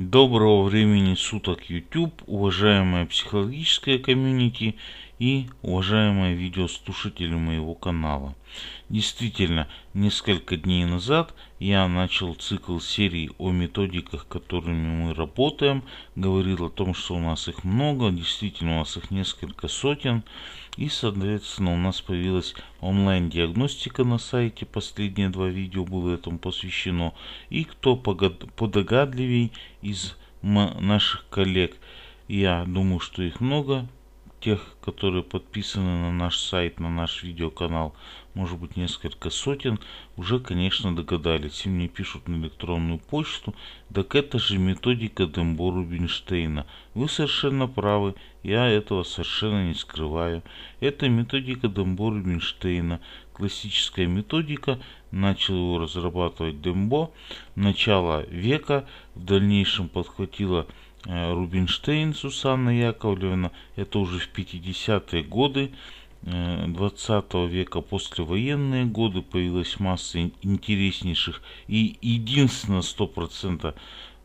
Доброго времени суток, YouTube, уважаемая психологическая комьюнити и уважаемые видеослушатели моего канала. Действительно, несколько дней назад я начал цикл серии о методиках, которыми мы работаем. Говорил о том, что у нас их много, действительно у нас их несколько сотен. И, соответственно, у нас появилась онлайн-диагностика на сайте. Последние два видео было этому посвящено. И кто подогадливей из наших коллег, я думаю, что их много, тех, которые подписаны на наш сайт, на наш видеоканал, может быть несколько сотен, уже, конечно, догадались. И мне пишут на электронную почту, так это же методика Дембо Рубинштейна. Вы совершенно правы, я этого совершенно не скрываю. Это методика Дембо Рубинштейна, классическая методика, начал его разрабатывать Дембо, начало века, в дальнейшем подхватила Э, Рубинштейн Сусанна Яковлевна. Это уже в 50-е годы 20 э, века, послевоенные годы, появилась масса интереснейших и единственно 100%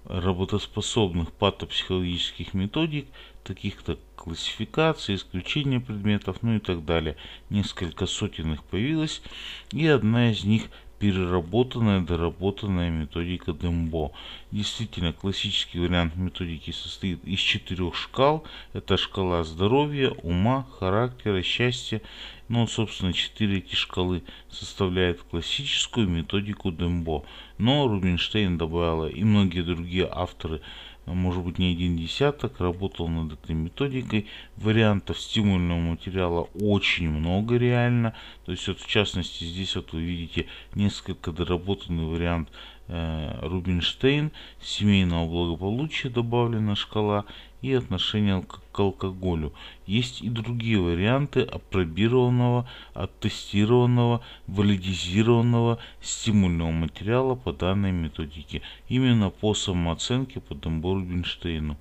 работоспособных патопсихологических методик, таких как классификация, исключение предметов, ну и так далее. Несколько сотен их появилось, и одна из них переработанная, доработанная методика Дембо. Действительно, классический вариант методики состоит из четырех шкал. Это шкала здоровья, ума, характера, счастья. Ну, собственно, четыре эти шкалы составляют классическую методику Дембо. Но Рубинштейн добавила и многие другие авторы а может быть не один десяток, работал над этой методикой. Вариантов стимульного материала очень много реально. То есть вот в частности здесь вот вы видите несколько доработанный вариант э, Рубинштейн, семейного благополучия добавлена шкала и отношение к к алкоголю. Есть и другие варианты апробированного, оттестированного, валидизированного стимульного материала по данной методике, именно по самооценке по Дамбору-Бенштейну.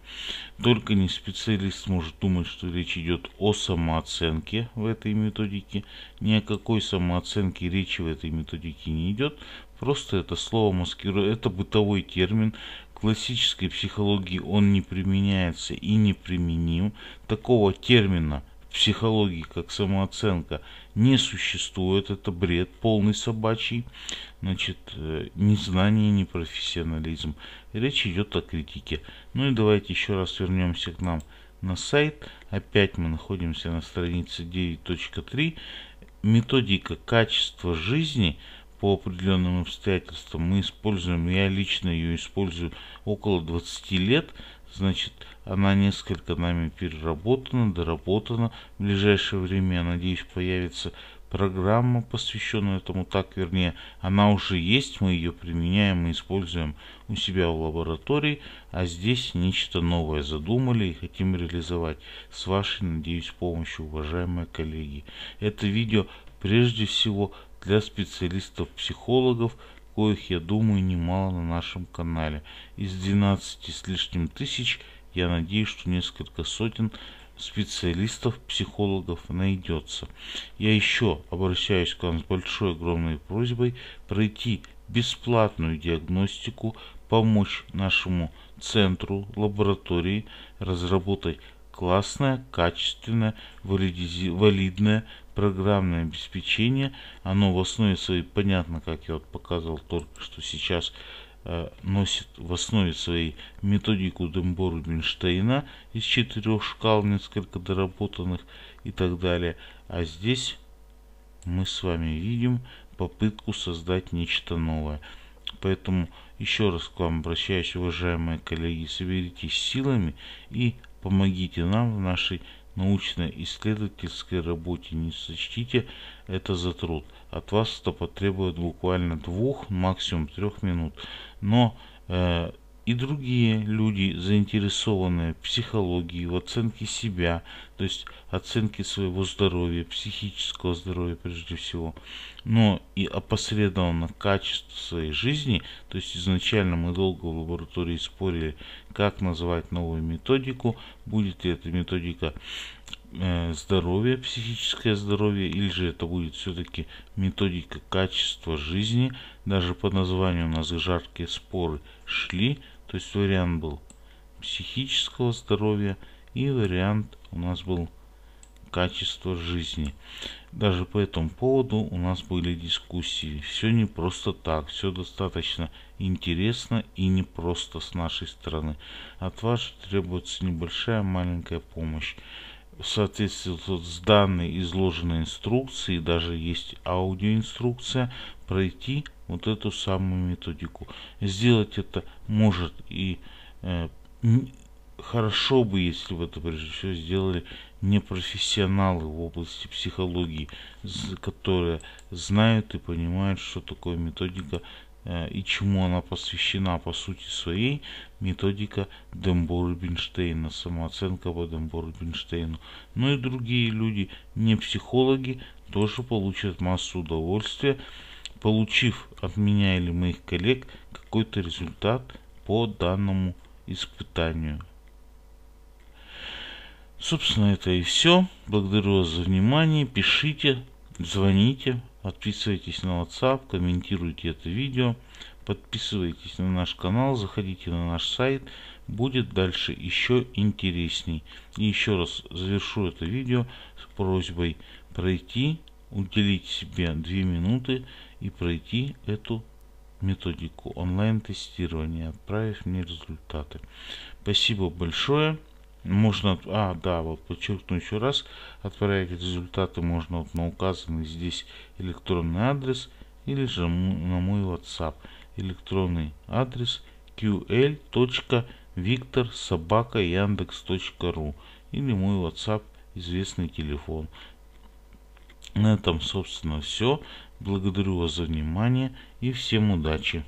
Только не специалист может думать, что речь идет о самооценке в этой методике. Ни о какой самооценке речи в этой методике не идет, Просто это слово маскирует, это бытовой термин, классической психологии он не применяется и не применим. Такого термина в психологии, как самооценка, не существует. Это бред полный собачий. Значит, э, незнание, профессионализм Речь идет о критике. Ну и давайте еще раз вернемся к нам на сайт. Опять мы находимся на странице 9.3. Методика качества жизни – по определенным обстоятельствам. Мы используем, я лично ее использую около 20 лет. Значит, она несколько нами переработана, доработана. В ближайшее время, я надеюсь, появится программа, посвященная этому, так вернее, она уже есть, мы ее применяем и используем у себя в лаборатории, а здесь нечто новое задумали и хотим реализовать с вашей, надеюсь, помощью, уважаемые коллеги. Это видео прежде всего для специалистов-психологов, коих, я думаю, немало на нашем канале. Из 12 с лишним тысяч, я надеюсь, что несколько сотен специалистов, психологов найдется. Я еще обращаюсь к вам с большой огромной просьбой пройти бесплатную диагностику, помочь нашему центру, лаборатории разработать классное, качественное, валидное программное обеспечение. Оно в основе своей, понятно, как я вот показывал только что сейчас, э, носит в основе своей методику дембо Рубинштейна из четырех шкал, несколько доработанных и так далее. А здесь мы с вами видим попытку создать нечто новое. Поэтому еще раз к вам обращаюсь, уважаемые коллеги, соберитесь силами и Помогите нам в нашей научно-исследовательской работе. Не сочтите это за труд. От вас это потребует буквально двух, максимум трех минут. Но э, и другие люди, заинтересованные в психологии, в оценке себя, то есть оценке своего здоровья, психического здоровья прежде всего, но и опосредованно качество своей жизни, то есть изначально мы долго в лаборатории спорили, как назвать новую методику, будет ли эта методика э, здоровье, психическое здоровье, или же это будет все-таки методика качества жизни. Даже по названию у нас жаркие споры шли – то есть вариант был психического здоровья и вариант у нас был качество жизни. Даже по этому поводу у нас были дискуссии. Все не просто так, все достаточно интересно и не просто с нашей стороны. От вас требуется небольшая маленькая помощь. В соответствии с данной изложенной инструкцией, даже есть аудиоинструкция, пройти вот эту самую методику. Сделать это может и э, хорошо бы, если бы это прежде всего сделали не профессионалы в области психологии, которые знают и понимают, что такое методика э, и чему она посвящена по сути своей методика Дембора-Бинштейна, самооценка по Дембору-Бинштейну. Но ну и другие люди, не психологи, тоже получат массу удовольствия получив от меня или моих коллег какой-то результат по данному испытанию. Собственно, это и все. Благодарю вас за внимание. Пишите, звоните, подписывайтесь на WhatsApp, комментируйте это видео, подписывайтесь на наш канал, заходите на наш сайт. Будет дальше еще интересней. И еще раз завершу это видео с просьбой пройти, уделить себе 2 минуты и пройти эту методику онлайн-тестирования, отправив мне результаты. Спасибо большое. Можно, а, да, вот подчеркну еще раз, отправить результаты можно вот на указанный здесь электронный адрес или же на мой WhatsApp. Электронный адрес ql.victorsobaka.yandex.ru или мой WhatsApp известный телефон. На этом, собственно, все. Благодарю вас за внимание и всем удачи!